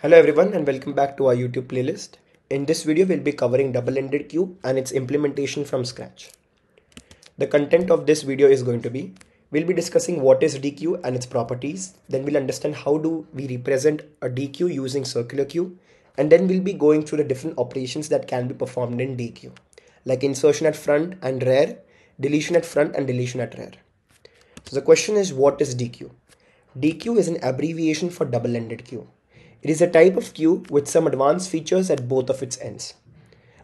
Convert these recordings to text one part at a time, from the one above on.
Hello everyone and welcome back to our YouTube playlist. In this video, we'll be covering double-ended cube and its implementation from scratch. The content of this video is going to be, we'll be discussing what is DQ and its properties, then we'll understand how do we represent a DQ using circular queue, and then we'll be going through the different operations that can be performed in DQ, like insertion at front and rear, deletion at front and deletion at rear. So the question is, what is DQ? DQ is an abbreviation for double-ended queue. It is a type of queue with some advanced features at both of its ends.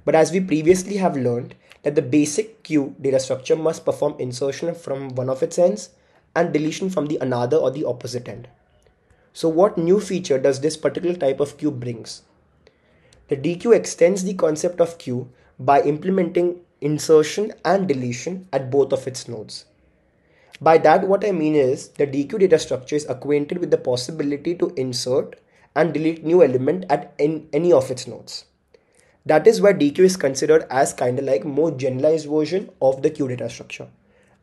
But as we previously have learned that the basic queue data structure must perform insertion from one of its ends and deletion from the another or the opposite end. So what new feature does this particular type of queue brings? The DQ extends the concept of queue by implementing insertion and deletion at both of its nodes. By that what I mean is the DQ data structure is acquainted with the possibility to insert and delete new element at in any of its nodes. That is why DQ is considered as kinda like more generalized version of the queue data structure.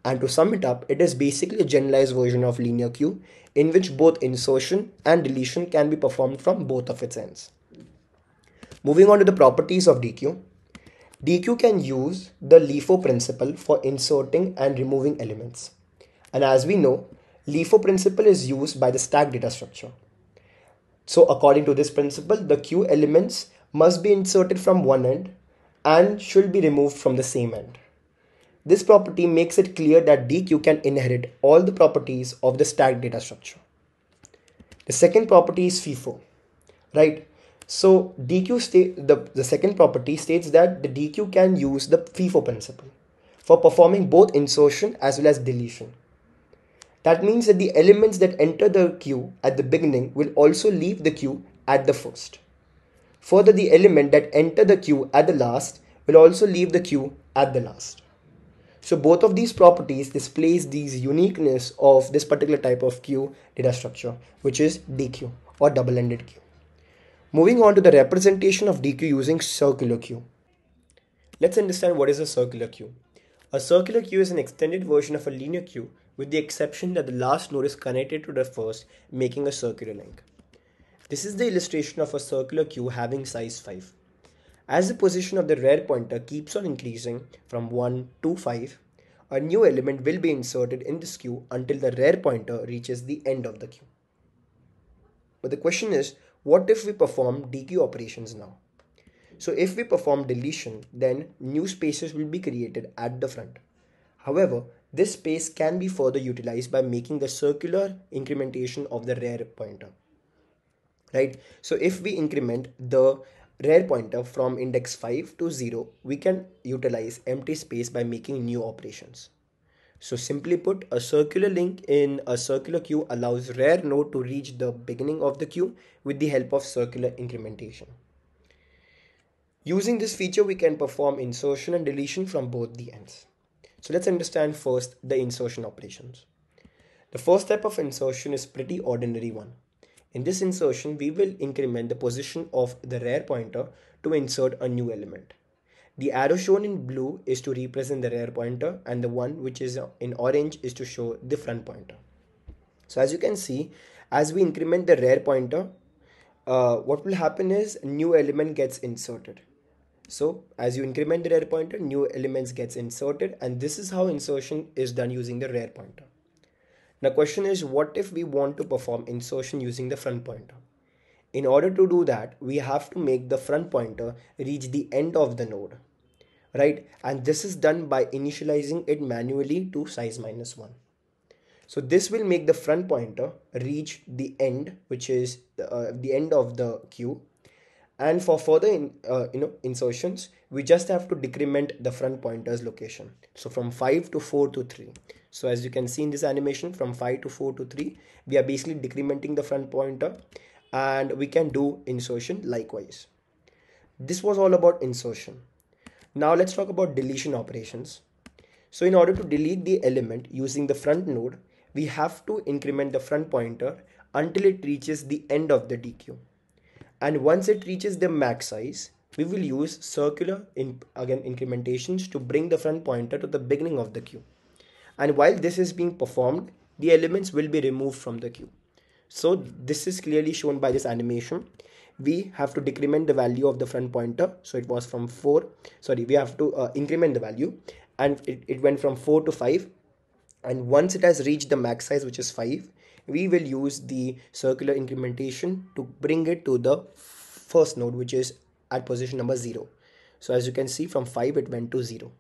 And to sum it up, it is basically a generalized version of linear queue in which both insertion and deletion can be performed from both of its ends. Moving on to the properties of DQ. DQ can use the LIFO principle for inserting and removing elements. And as we know, LIFO principle is used by the stack data structure. So according to this principle, the queue elements must be inserted from one end and should be removed from the same end. This property makes it clear that DQ can inherit all the properties of the stack data structure. The second property is FIFO, right? So DQ state the, the second property states that the DQ can use the FIFO principle for performing both insertion as well as deletion. That means that the elements that enter the queue at the beginning will also leave the queue at the first. Further, the element that enter the queue at the last will also leave the queue at the last. So both of these properties displays these uniqueness of this particular type of queue data structure, which is DQ or double-ended queue. Moving on to the representation of DQ using circular queue. Let's understand what is a circular queue. A circular queue is an extended version of a linear queue with the exception that the last node is connected to the first, making a circular link. This is the illustration of a circular queue having size 5. As the position of the rear pointer keeps on increasing from 1 to 5, a new element will be inserted in this queue until the rear pointer reaches the end of the queue. But the question is, what if we perform DQ operations now? So if we perform deletion, then new spaces will be created at the front. However, this space can be further utilized by making the circular incrementation of the rare pointer. Right. So if we increment the rare pointer from index 5 to 0, we can utilize empty space by making new operations. So simply put, a circular link in a circular queue allows rare node to reach the beginning of the queue with the help of circular incrementation. Using this feature, we can perform insertion and deletion from both the ends. So let's understand first the insertion operations. The first type of insertion is pretty ordinary one. In this insertion, we will increment the position of the rare pointer to insert a new element. The arrow shown in blue is to represent the rear pointer and the one which is in orange is to show the front pointer. So as you can see, as we increment the rear pointer, uh, what will happen is new element gets inserted. So as you increment the rare pointer, new elements gets inserted and this is how insertion is done using the rare pointer. Now question is what if we want to perform insertion using the front pointer? In order to do that, we have to make the front pointer reach the end of the node, right? And this is done by initializing it manually to size minus one. So this will make the front pointer reach the end, which is the, uh, the end of the queue and for further in, uh, you know insertions we just have to decrement the front pointer's location so from 5 to 4 to 3 so as you can see in this animation from 5 to 4 to 3 we are basically decrementing the front pointer and we can do insertion likewise this was all about insertion now let's talk about deletion operations so in order to delete the element using the front node we have to increment the front pointer until it reaches the end of the dq and once it reaches the max size we will use circular in again incrementations to bring the front pointer to the beginning of the queue and while this is being performed the elements will be removed from the queue so this is clearly shown by this animation we have to decrement the value of the front pointer so it was from 4 sorry we have to uh, increment the value and it, it went from 4 to 5 and once it has reached the max size which is 5 we will use the circular incrementation to bring it to the first node which is at position number 0 so as you can see from 5 it went to 0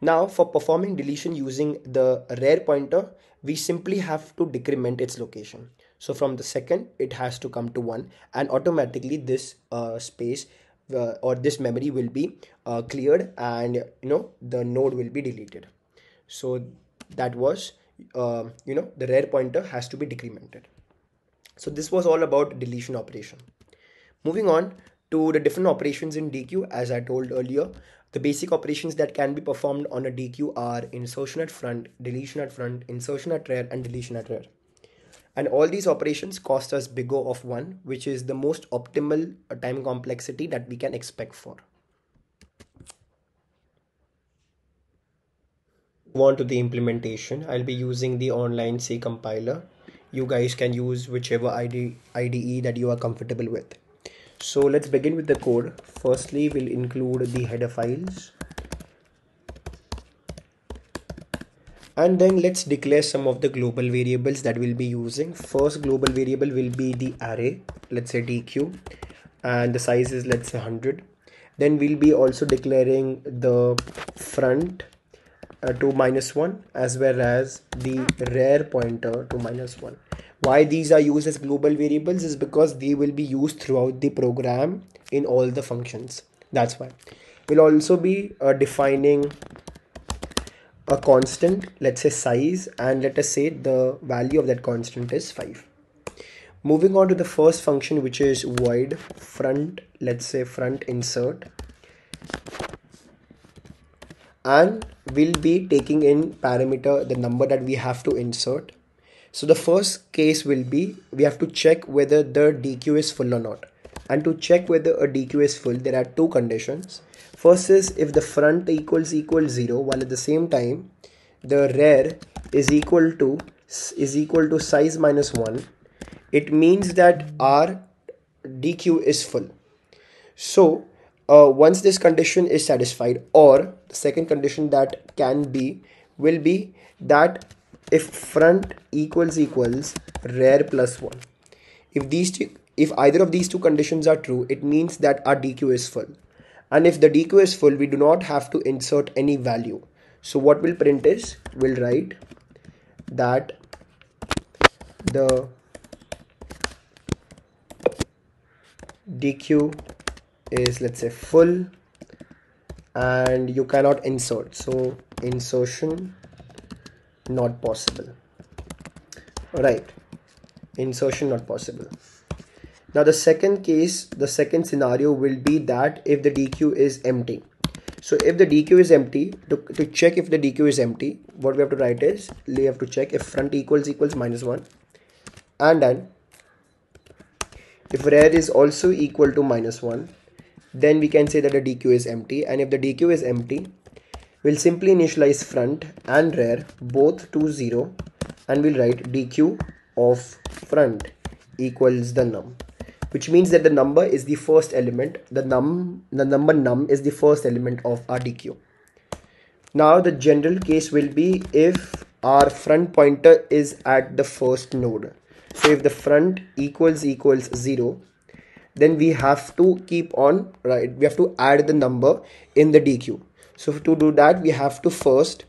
now for performing deletion using the rare pointer we simply have to decrement its location so from the second it has to come to 1 and automatically this uh, space uh, or this memory will be uh, cleared and you know the node will be deleted so that was uh, you know the rare pointer has to be decremented so this was all about deletion operation moving on to the different operations in dq as i told earlier the basic operations that can be performed on a dq are insertion at front deletion at front insertion at rear and deletion at rear and all these operations cost us big O of 1 which is the most optimal uh, time complexity that we can expect for on to the implementation i'll be using the online c compiler you guys can use whichever ID, ide that you are comfortable with so let's begin with the code firstly we'll include the header files and then let's declare some of the global variables that we'll be using first global variable will be the array let's say dq and the size is let's say 100 then we'll be also declaring the front uh, to minus 1 as well as the rare pointer to minus 1 why these are used as global variables is because they will be used throughout the program in all the functions that's why we'll also be uh, defining a constant let's say size and let us say the value of that constant is 5 moving on to the first function which is void front let's say front insert and we'll be taking in parameter the number that we have to insert so the first case will be we have to check whether the dq is full or not and to check whether a dq is full there are two conditions first is if the front equals equals 0 while at the same time the rear is equal to is equal to size minus 1 it means that our dq is full so uh, once this condition is satisfied or the second condition that can be will be that if front equals equals rare plus 1 if these two if either of these two conditions are true it means that our dq is full and if the dq is full we do not have to insert any value so what we'll print is we'll write that the dq is let's say full and you cannot insert so insertion not possible Right, insertion not possible now the second case the second scenario will be that if the dq is empty so if the dq is empty to, to check if the dq is empty what we have to write is we have to check if front equals equals minus one and then if rare is also equal to minus one then we can say that the dq is empty and if the dq is empty we'll simply initialize front and rear both to 0 and we'll write dq of front equals the num which means that the number is the first element the num the number num is the first element of our dq now the general case will be if our front pointer is at the first node so if the front equals equals 0 then we have to keep on right we have to add the number in the dq so to do that we have to first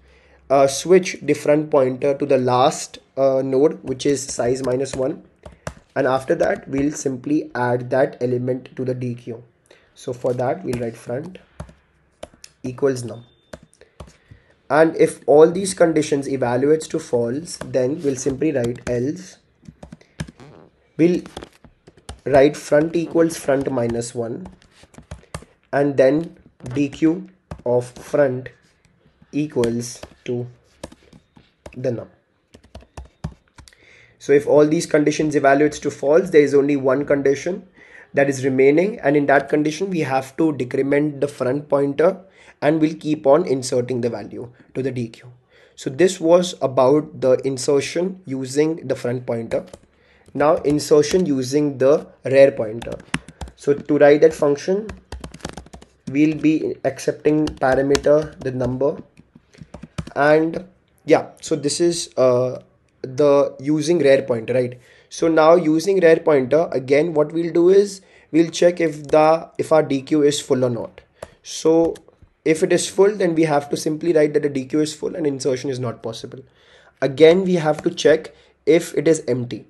uh, switch different pointer to the last uh, node which is size minus 1 and after that we'll simply add that element to the dq so for that we'll write front equals num and if all these conditions evaluates to false then we'll simply write else we'll write front equals front minus 1 and then dq of front equals to the num. So if all these conditions evaluates to false, there is only one condition that is remaining and in that condition we have to decrement the front pointer and we'll keep on inserting the value to the DQ. So this was about the insertion using the front pointer now insertion using the rare pointer so to write that function we'll be accepting parameter the number and yeah so this is uh, the using rare pointer right so now using rare pointer again what we'll do is we'll check if the if our dq is full or not so if it is full then we have to simply write that the dq is full and insertion is not possible again we have to check if it is empty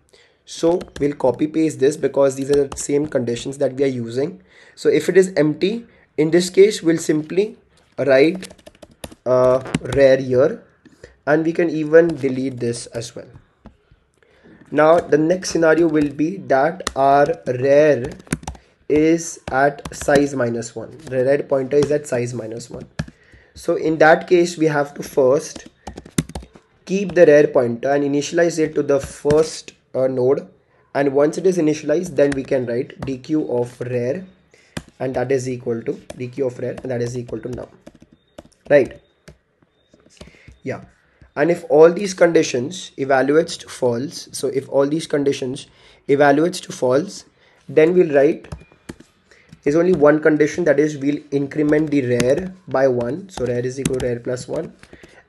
so we'll copy paste this because these are the same conditions that we are using so if it is empty in this case we'll simply write a rare year and we can even delete this as well now the next scenario will be that our rare is at size minus 1 the red pointer is at size minus 1 so in that case we have to first keep the rare pointer and initialize it to the first a node and once it is initialized then we can write dq of rare and that is equal to dq of rare and that is equal to num right yeah and if all these conditions evaluates to false so if all these conditions evaluates to false then we'll write there's only one condition that is we'll increment the rare by one so rare is equal to rare plus one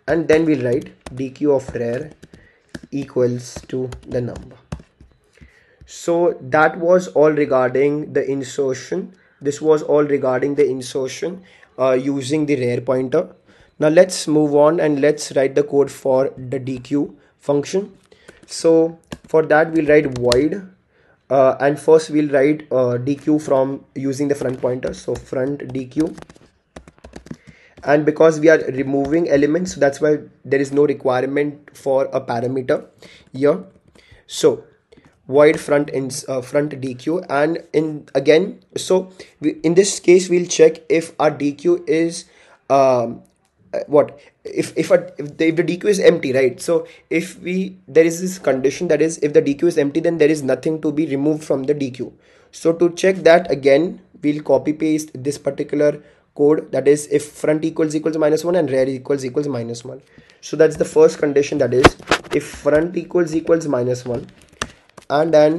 and then we'll write dq of rare equals to the number so that was all regarding the insertion this was all regarding the insertion uh, using the rare pointer now let's move on and let's write the code for the dq function so for that we'll write void uh, and first we'll write uh, dq from using the front pointer so front dq and because we are removing elements that's why there is no requirement for a parameter here so void front in uh, front dq and in again so we, in this case we'll check if our dq is um uh, what if if, a, if the, if the dq is empty right so if we there is this condition that is if the dq is empty then there is nothing to be removed from the dq so to check that again we'll copy paste this particular code that is if front equals equals minus 1 and rear equals equals minus 1 so that's the first condition that is if front equals equals minus 1 and then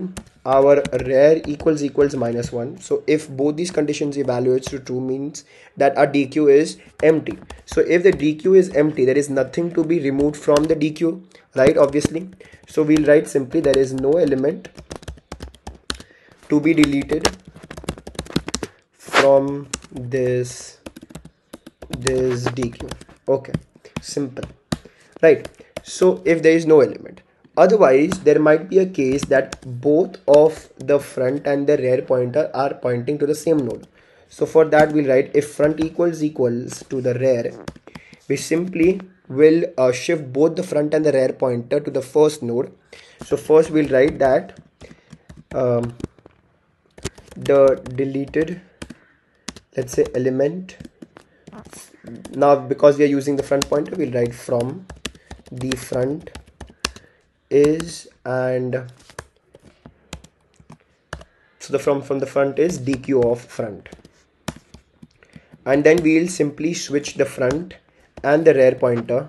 our rear equals equals minus 1 so if both these conditions evaluates to true means that our dq is empty so if the dq is empty there is nothing to be removed from the dq right obviously so we'll write simply there is no element to be deleted from this this dq okay simple right so if there is no element otherwise there might be a case that both of the front and the rear pointer are pointing to the same node so for that we'll write if front equals equals to the rear we simply will uh, shift both the front and the rear pointer to the first node so first we'll write that um, the deleted let's say element now because we are using the front pointer we'll write from the front is and so the from from the front is dq of front and then we'll simply switch the front and the rear pointer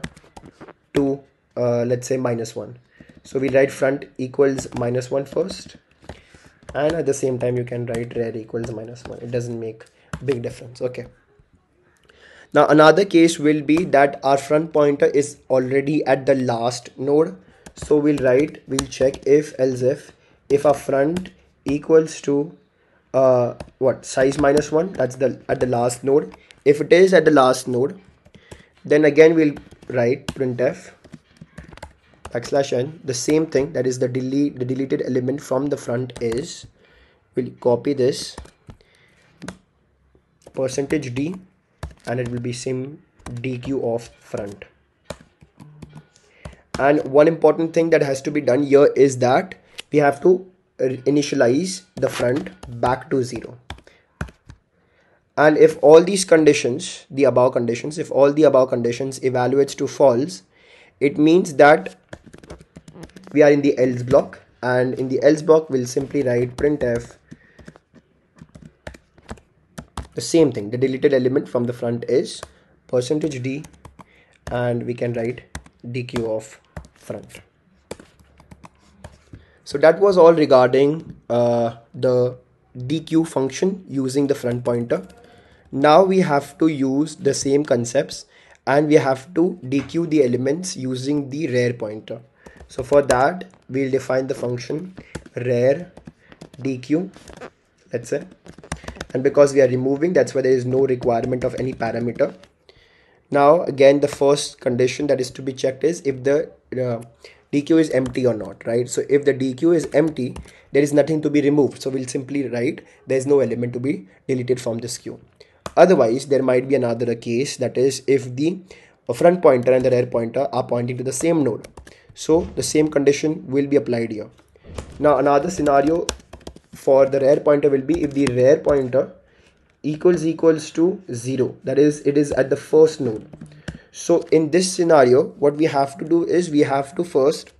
to uh, let's say minus 1 so we write front equals minus 1 first and at the same time you can write rear equals minus 1 it doesn't make big difference okay now another case will be that our front pointer is already at the last node so we'll write we'll check if else if if our front equals to uh what size minus one that's the at the last node if it is at the last node then again we'll write printf backslash n the same thing that is the delete the deleted element from the front is we'll copy this percentage d and it will be sim dq of front and one important thing that has to be done here is that we have to initialize the front back to zero and if all these conditions the above conditions if all the above conditions evaluates to false it means that we are in the else block and in the else block we'll simply write printf the same thing the deleted element from the front is percentage d and we can write dq of front so that was all regarding uh, the dq function using the front pointer now we have to use the same concepts and we have to dequeue the elements using the rare pointer so for that we'll define the function rare dq let's say and because we are removing that's why there is no requirement of any parameter now again the first condition that is to be checked is if the uh, dq is empty or not right so if the dq is empty there is nothing to be removed so we'll simply write there is no element to be deleted from this queue otherwise there might be another case that is if the front pointer and the rear pointer are pointing to the same node so the same condition will be applied here now another scenario for the rare pointer will be if the rare pointer equals equals to 0 that is it is at the first node so in this scenario what we have to do is we have to first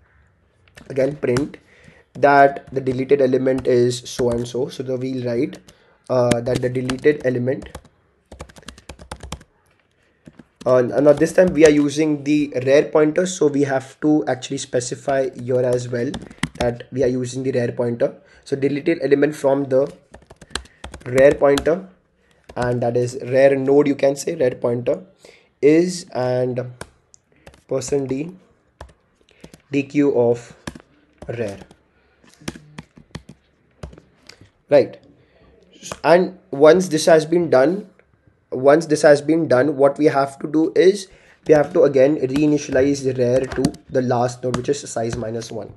again print that the deleted element is so and so so the we'll write uh, that the deleted element uh, uh now this time we are using the rare pointer so we have to actually specify here as well that we are using the rare pointer so deleted element from the rare pointer and that is rare node you can say rare pointer is and person d dq of rare right and once this has been done once this has been done what we have to do is we have to again reinitialize rare to the last node which is size minus 1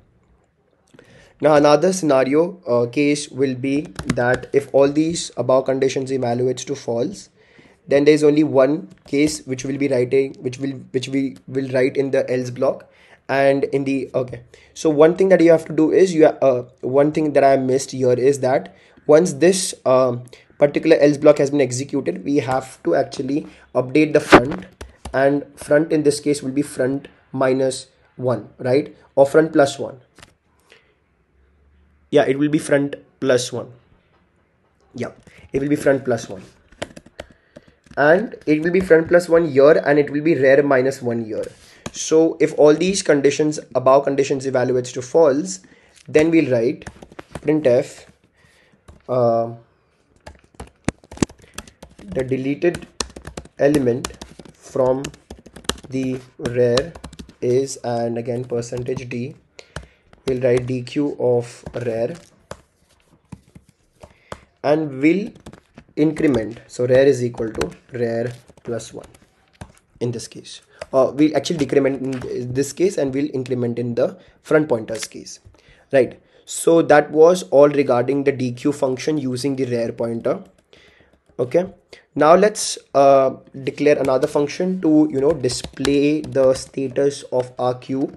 now another scenario uh, case will be that if all these above conditions evaluates to false then there is only one case which will be writing which will which we will write in the else block and in the okay so one thing that you have to do is you uh, one thing that i missed here is that once this um, uh, particular else block has been executed we have to actually update the front and front in this case will be front minus 1 right or front plus 1 yeah it will be front plus 1 yeah it will be front plus 1 and it will be front plus 1 year and it will be rare minus 1 year so if all these conditions above conditions evaluates to false then we'll write printf uh, the deleted element from the rare is and again percentage d we'll write dq of rare and will increment so rare is equal to rare plus 1 in this case uh, we'll actually decrement in this case and we'll increment in the front pointers case right so that was all regarding the dq function using the rare pointer okay now let's uh, declare another function to you know display the status of our queue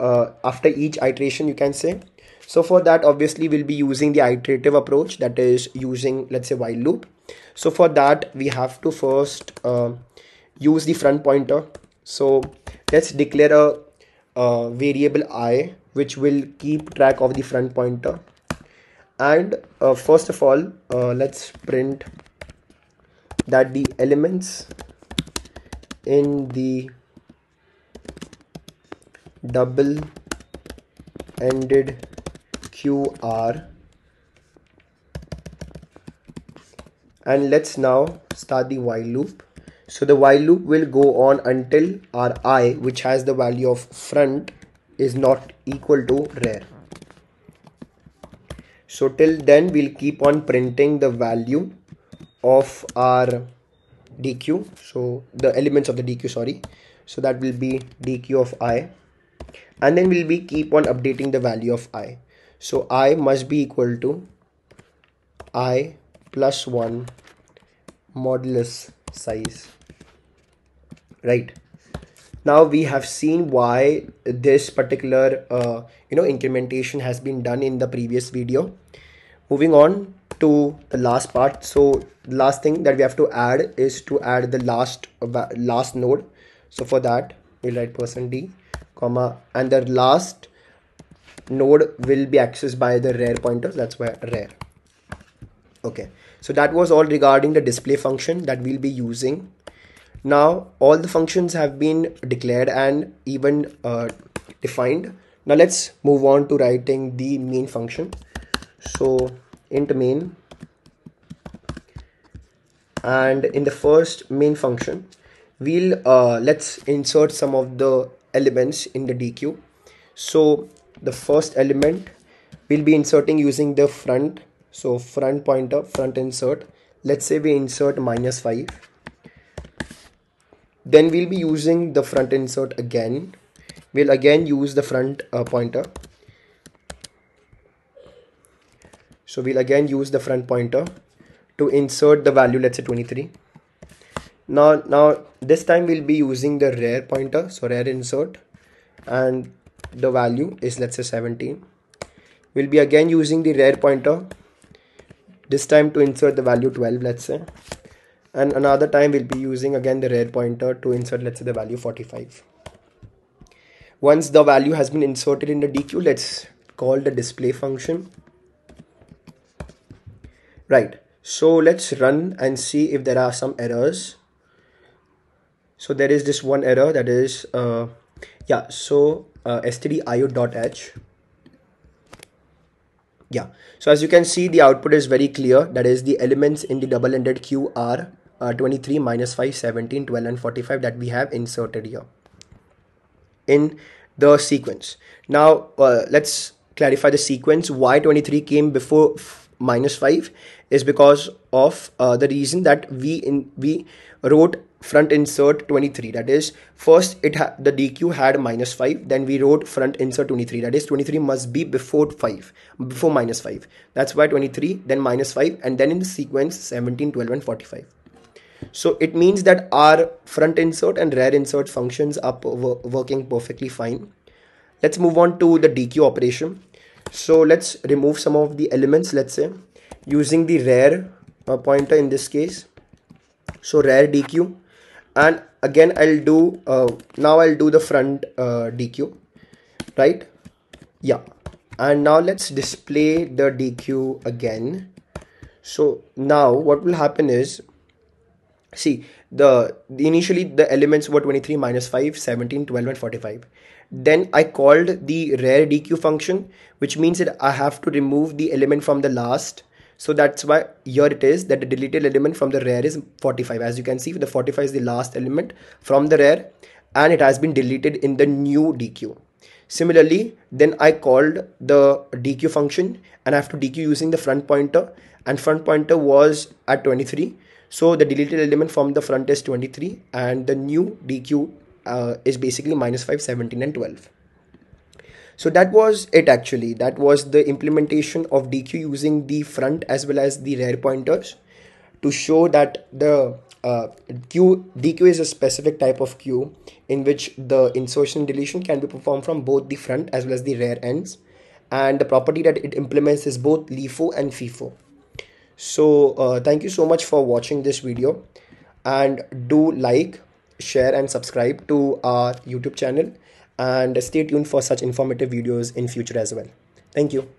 uh, after each iteration you can say so for that obviously we'll be using the iterative approach that is using let's say while loop so for that we have to first uh, use the front pointer so let's declare a, a variable i which will keep track of the front pointer and uh, first of all uh, let's print that the elements in the double ended R. and let's now start the while loop so the while loop will go on until our i which has the value of front is not equal to rare so till then we'll keep on printing the value of our dq so the elements of the dq sorry so that will be dq of i and then we'll be keep on updating the value of i so i must be equal to i plus 1 modulus size right now we have seen why this particular uh, you know incrementation has been done in the previous video moving on to the last part so last thing that we have to add is to add the last last node so for that we'll write person d comma and the last node will be accessed by the rare pointers that's why rare okay so that was all regarding the display function that we'll be using now all the functions have been declared and even uh, defined now let's move on to writing the main function so int main and in the first main function we'll uh, let's insert some of the elements in the dq so the first element we'll be inserting using the front so front pointer front insert let's say we insert minus 5 then we'll be using the front insert again we'll again use the front uh, pointer so we'll again use the front pointer to insert the value let's say 23 now now this time we'll be using the rare pointer so rare insert and the value is let's say 17 we'll be again using the rare pointer this time to insert the value 12 let's say and another time we'll be using again the rare pointer to insert let's say the value 45 once the value has been inserted in the dq let's call the display function right so let's run and see if there are some errors so there is this one error that is uh, yeah so uh, stdio.h yeah so as you can see the output is very clear that is the elements in the double-ended queue are uh, 23 minus 5 17 12 and 45 that we have inserted here in the sequence now uh, let's clarify the sequence Why 23 came before minus 5 is because of uh, the reason that we in we wrote front insert 23 that is first it had the dq had minus 5 then we wrote front insert 23 that is 23 must be before 5 before minus 5 that's why 23 then minus 5 and then in the sequence 17 12 and 45 so it means that our front insert and rear insert functions are working perfectly fine let's move on to the dq operation so let's remove some of the elements let's say using the rare uh, pointer in this case so rare dq and again i'll do uh, now i'll do the front uh, dq right yeah and now let's display the dq again so now what will happen is see the initially the elements were 23 minus 5 17 12 and 45 then I called the rare dq function which means that I have to remove the element from the last so that's why here it is that the deleted element from the rare is 45 as you can see the 45 is the last element from the rare and it has been deleted in the new dq similarly then I called the dq function and I have to dq using the front pointer and front pointer was at 23 so the deleted element from the front is 23 and the new dq uh, is basically minus 5 17 and 12 so that was it actually that was the implementation of dq using the front as well as the rear pointers to show that the uh, Q DQ is a specific type of queue in which the insertion deletion can be performed from both the front as well as the rear ends and the property that it implements is both LIFO and FIFO. So uh, thank you so much for watching this video and do like share and subscribe to our YouTube channel and stay tuned for such informative videos in future as well. Thank you.